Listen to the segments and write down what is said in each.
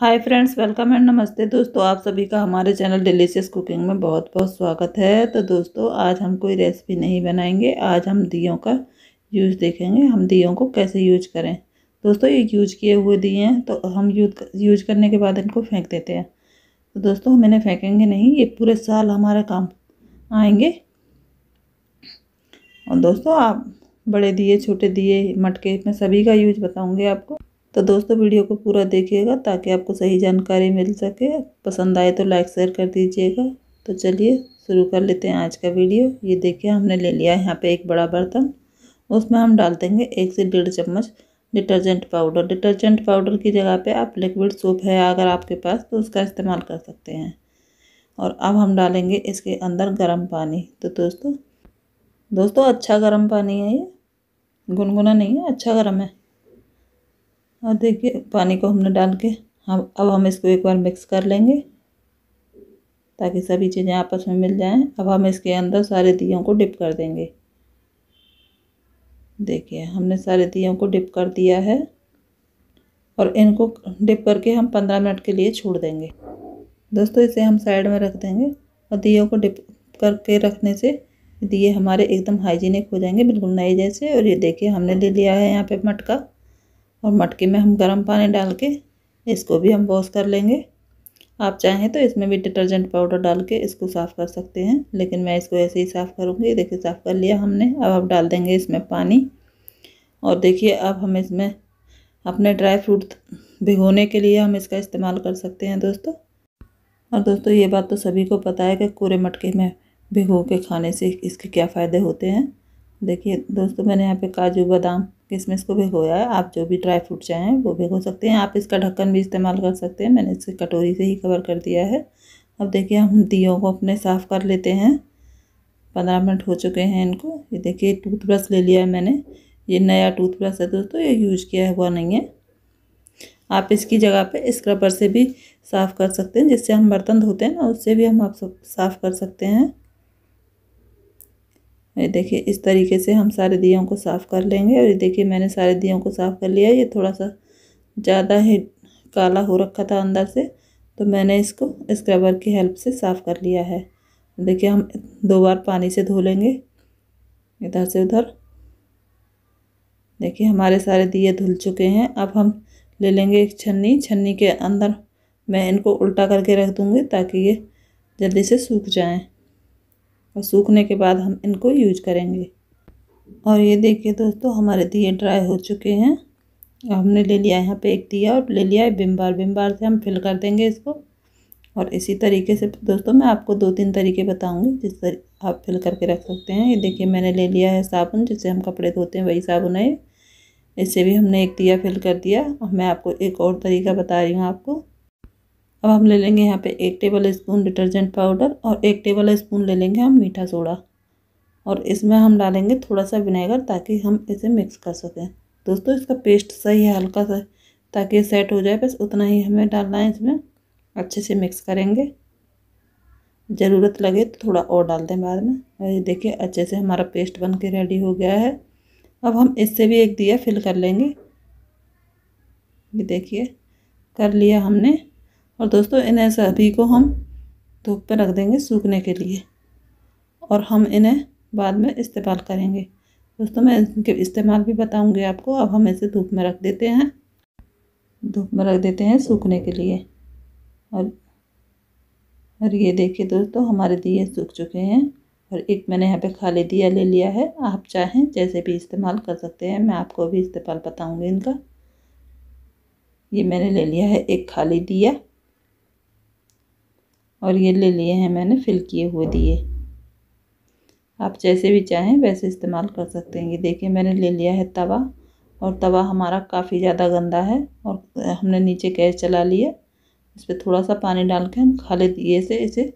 hi friends welcome and नमस्ते दोस्तों आप सभी का हमारे चैनल डिलीशियस कुकिंग में बहुत बहुत स्वागत है तो दोस्तों आज हम कोई रेसिपी नहीं बनाएंगे आज हम दियों का यूज देखेंगे हम दियों को कैसे यूज करें दोस्तों ये यूज किए हुए दिए हैं तो हम यूज यूज करने के बाद इनको फेंक देते हैं तो दोस्तों हम इन्हें फेंकेंगे नहीं ये पूरे साल हमारे काम आएंगे और दोस्तों आप बड़े दिए छोटे दिए मटके में सभी का यूज बताऊँगी आपको तो दोस्तों वीडियो को पूरा देखिएगा ताकि आपको सही जानकारी मिल सके पसंद आए तो लाइक शेयर कर दीजिएगा तो चलिए शुरू कर लेते हैं आज का वीडियो ये देखिए हमने ले लिया है यहाँ पे एक बड़ा बर्तन उसमें हम डाल देंगे एक से डेढ़ चम्मच डिटर्जेंट पाउडर डिटर्जेंट पाउडर की जगह पे आप लिक्विड सोप है अगर आपके पास तो उसका इस्तेमाल कर सकते हैं और अब हम डालेंगे इसके अंदर गर्म पानी तो दोस्तों दोस्तों अच्छा गर्म पानी है ये गुनगुना नहीं है अच्छा गर्म है और देखिए पानी को हमने डाल के हम अब हम इसको एक बार मिक्स कर लेंगे ताकि सभी चीज़ें आपस में मिल जाएं अब हम इसके अंदर सारे दियों को डिप कर देंगे देखिए हमने सारे दियों को डिप कर दिया है और इनको डिप करके हम पंद्रह मिनट के लिए छोड़ देंगे दोस्तों इसे हम साइड में रख देंगे और दियों को डिप करके रखने से दिए हमारे एकदम हाइजीनिक हो जाएंगे बिल्कुल नए जैसे और ये देखिए हमने ले लिया है यहाँ पे मटका और मटके में हम गर्म पानी डाल के इसको भी हम वॉश कर लेंगे आप चाहें तो इसमें भी डिटर्जेंट पाउडर डाल के इसको साफ़ कर सकते हैं लेकिन मैं इसको ऐसे ही साफ़ करूँगी देखिए साफ़ कर लिया हमने अब आप डाल देंगे इसमें पानी और देखिए अब हम इसमें अपने ड्राई फ्रूट भिगोने के लिए हम इसका इस्तेमाल कर सकते हैं दोस्तों और दोस्तों ये बात तो सभी को पता है कि कूड़े मटके में भिगो के खाने से इसके क्या फ़ायदे होते हैं देखिए दोस्तों मैंने यहाँ पे काजू बादाम किशमिश को भिगोया है आप जो भी ड्राई फ्रूट चाहें वो भिगो सकते हैं आप इसका ढक्कन भी इस्तेमाल कर सकते हैं मैंने इसे कटोरी से ही कवर कर दिया है अब देखिए हम दियों को अपने साफ़ कर लेते हैं पंद्रह मिनट हो चुके हैं इनको ये देखिए टूथब्रश ले लिया है मैंने ये नया टूथब्रश है दोस्तों ये यूज किया हुआ नहीं है आप इसकी जगह पे स्क्रबर से भी साफ़ कर सकते हैं जिससे हम बर्तन धोते हैं ना उससे भी हम आप साफ़ कर सकते हैं ये देखिए इस तरीके से हम सारे दियों को साफ़ कर लेंगे और ये देखिए मैंने सारे दियों को साफ़ कर लिया ये थोड़ा सा ज़्यादा ही काला हो रखा था अंदर से तो मैंने इसको स्क्रबर की हेल्प से साफ़ कर लिया है देखिए हम दो बार पानी से धो लेंगे इधर से उधर देखिए हमारे सारे दिए धुल चुके हैं अब हम ले लेंगे एक छन्नी छन्नी के अंदर मैं इनको उल्टा करके रख दूँगी ताकि ये जल्दी से सूख जाएँ और सूखने के बाद हम इनको यूज करेंगे और ये देखिए दोस्तों हमारे दिए ड्राई हो चुके हैं हमने ले लिया यहाँ पे एक दिया और ले लिया है बिम्बार बिम्बार से हम फिल कर देंगे इसको और इसी तरीके से दोस्तों मैं आपको दो तीन तरीके बताऊंगी जिस तरह आप फिल करके रख सकते हैं ये देखिए मैंने ले लिया है साबुन जिससे हम कपड़े धोते हैं वही साबुन है इससे भी हमने एक दिया फिल कर दिया और मैं आपको एक और तरीका बता रही हूँ आपको अब हम ले लेंगे यहाँ पे एक टेबल स्पून डिटर्जेंट पाउडर और एक टेबल स्पून ले लेंगे हम मीठा सोडा और इसमें हम डालेंगे थोड़ा सा विनेगर ताकि हम इसे मिक्स कर सकें दोस्तों इसका पेस्ट सही है हल्का सा ताकि सेट हो जाए बस उतना ही हमें डालना है इसमें अच्छे से मिक्स करेंगे ज़रूरत लगे तो थोड़ा और डाल दें बाद में और ये देखिए अच्छे से हमारा पेस्ट बन के रेडी हो गया है अब हम इससे भी एक दिया फिल कर लेंगे ये देखिए कर लिया हमने और दोस्तों इन्हें सभी को हम धूप पर रख देंगे सूखने के लिए और हम इन्हें बाद में इस्तेमाल करेंगे दोस्तों मैं इनके इस्तेमाल भी बताऊंगी आपको अब हम इसे धूप में रख देते हैं धूप में रख देते हैं सूखने के लिए और और ये देखिए दोस्तों हमारे दिए सूख चुके हैं और एक मैंने यहाँ पे खाली दिया ले लिया है आप चाहें जैसे भी इस्तेमाल कर सकते हैं मैं आपको अभी इस्तेमाल बताऊँगी इनका ये मैंने ले लिया है एक खाली दिया और ये ले लिए हैं मैंने फिल किए हुए दिए आप जैसे भी चाहें वैसे इस्तेमाल कर सकते हैं ये देखिए मैंने ले लिया है तवा और तवा हमारा काफ़ी ज़्यादा गंदा है और हमने नीचे गैस चला लिया इस पर थोड़ा सा पानी डाल के हम खाली दिए से इसे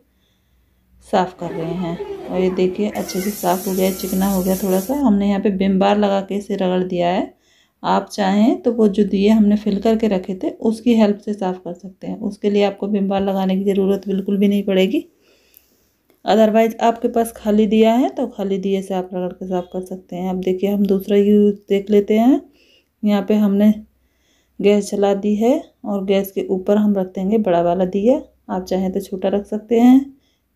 साफ़ कर रहे हैं और ये देखिए अच्छे से साफ़ हो गया चिकना हो गया थोड़ा सा हमने यहाँ पे बिम बार लगा के इसे रगड़ दिया है आप चाहें तो वो जो दिए हमने फिल करके रखे थे उसकी हेल्प से साफ़ कर सकते हैं उसके लिए आपको विम बार लगाने की ज़रूरत बिल्कुल भी नहीं पड़ेगी अदरवाइज़ आपके पास खाली दिया है तो खाली दिए से आप रगड़ के साफ़ कर सकते हैं अब देखिए हम दूसरा यूज़ देख लेते हैं यहाँ पे हमने गैस चला दी है और गैस के ऊपर हम रख देंगे बड़ा वाला दिया आप चाहें तो छोटा रख सकते हैं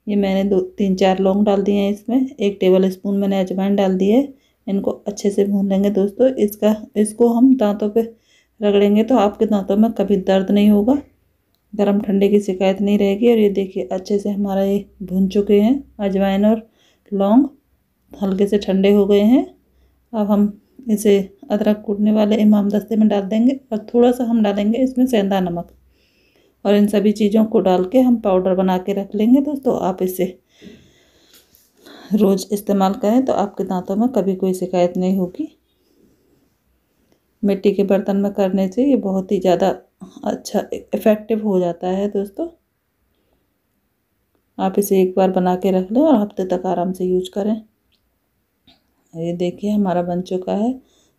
ये मैंने दो तीन चार लौंग डाल दिए हैं इसमें एक टेबल स्पून मैंने अजवाइन डाल दी है इनको अच्छे से भून लेंगे दोस्तों इसका इसको हम दांतों पे रगड़ेंगे तो आपके दांतों में कभी दर्द नहीं होगा गर्म ठंडे की शिकायत नहीं रहेगी और ये देखिए अच्छे से हमारा ये भुन चुके हैं अजवाइन और लौंग हल्के से ठंडे हो गए हैं अब हम इसे अदरक कूटने वाले इमाम दस्ते में डाल देंगे और थोड़ा सा हम डालेंगे इसमें सेंधा नमक और इन सभी चीज़ों को डाल के हम पाउडर बना के रख लेंगे दोस्तों आप इसे रोज़ इस्तेमाल करें तो आपके दांतों में कभी कोई शिकायत नहीं होगी मिट्टी के बर्तन में करने से ये बहुत ही ज़्यादा अच्छा इफ़ेक्टिव हो जाता है दोस्तों आप इसे एक बार बना के रख लें और हफ्ते तक आराम से यूज करें ये देखिए हमारा बन चुका है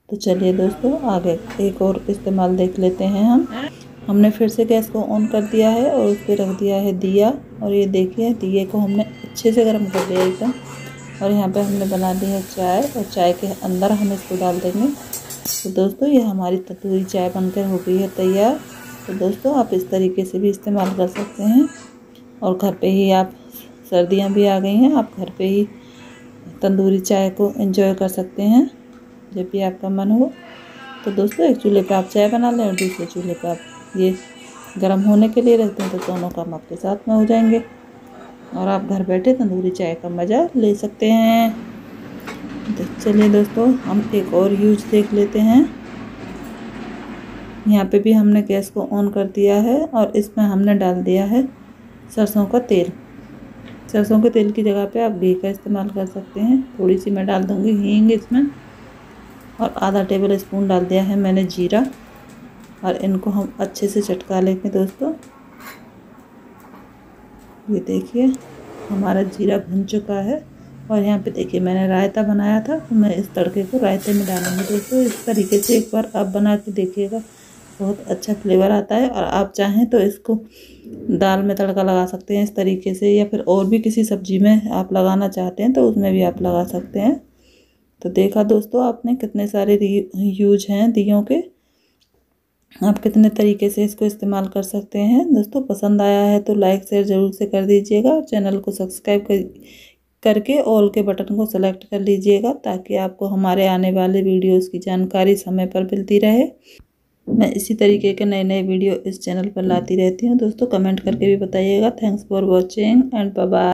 तो चलिए दोस्तों आगे एक और इस्तेमाल देख लेते हैं हम हमने फिर से गैस को ऑन कर दिया है और उस पर रख दिया है दिया और ये देखिए दिए को हमने अच्छे से गर्म कर दिया एकदम और यहाँ पे हमने बना दी है चाय और चाय के अंदर हम इसको डाल देंगे तो दोस्तों ये हमारी तंदूरी चाय बनकर हो गई है तैयार तो दोस्तों आप इस तरीके से भी इस्तेमाल कर सकते हैं और घर पे ही आप सर्दियाँ भी आ गई हैं आप घर पे ही तंदूरी चाय को इंजॉय कर सकते हैं जब भी आपका मन हो तो दोस्तों एक चूल्हे पर आप चाय बना लें और दूसरे चूल्हे पर आप ये गर्म होने के लिए रख दें तो दोनों काम आपके साथ में हो जाएंगे और आप घर बैठे तंदूरी चाय का मज़ा ले सकते हैं तो चलिए दोस्तों हम एक और यूज देख लेते हैं यहाँ पे भी हमने गैस को ऑन कर दिया है और इसमें हमने डाल दिया है सरसों का तेल सरसों के तेल की जगह पे आप घी का इस्तेमाल कर सकते हैं थोड़ी सी मैं डाल दूँगी हींग इसमें और आधा टेबल स्पून डाल दिया है मैंने जीरा और इनको हम अच्छे से चटका लेंगे दोस्तों ये देखिए हमारा जीरा भुन चुका है और यहाँ पे देखिए मैंने रायता बनाया था तो मैं इस तड़के को रायते में डालूंगी दोस्तों इस तरीके से एक बार आप बना के देखिएगा बहुत अच्छा फ्लेवर आता है और आप चाहें तो इसको दाल में तड़का लगा सकते हैं इस तरीके से या फिर और भी किसी सब्जी में आप लगाना चाहते हैं तो उसमें भी आप लगा सकते हैं तो देखा दोस्तों आपने कितने सारे यूज हैं दियों के आप कितने तरीके से इसको इस्तेमाल कर सकते हैं दोस्तों पसंद आया है तो लाइक शेयर ज़रूर से कर दीजिएगा और चैनल को सब्सक्राइब कर करके ऑल के बटन को सेलेक्ट कर लीजिएगा ताकि आपको हमारे आने वाले वीडियोस की जानकारी समय पर मिलती रहे मैं इसी तरीके के नए नए वीडियो इस चैनल पर लाती रहती हूँ दोस्तों कमेंट करके भी बताइएगा thanks for watching and bye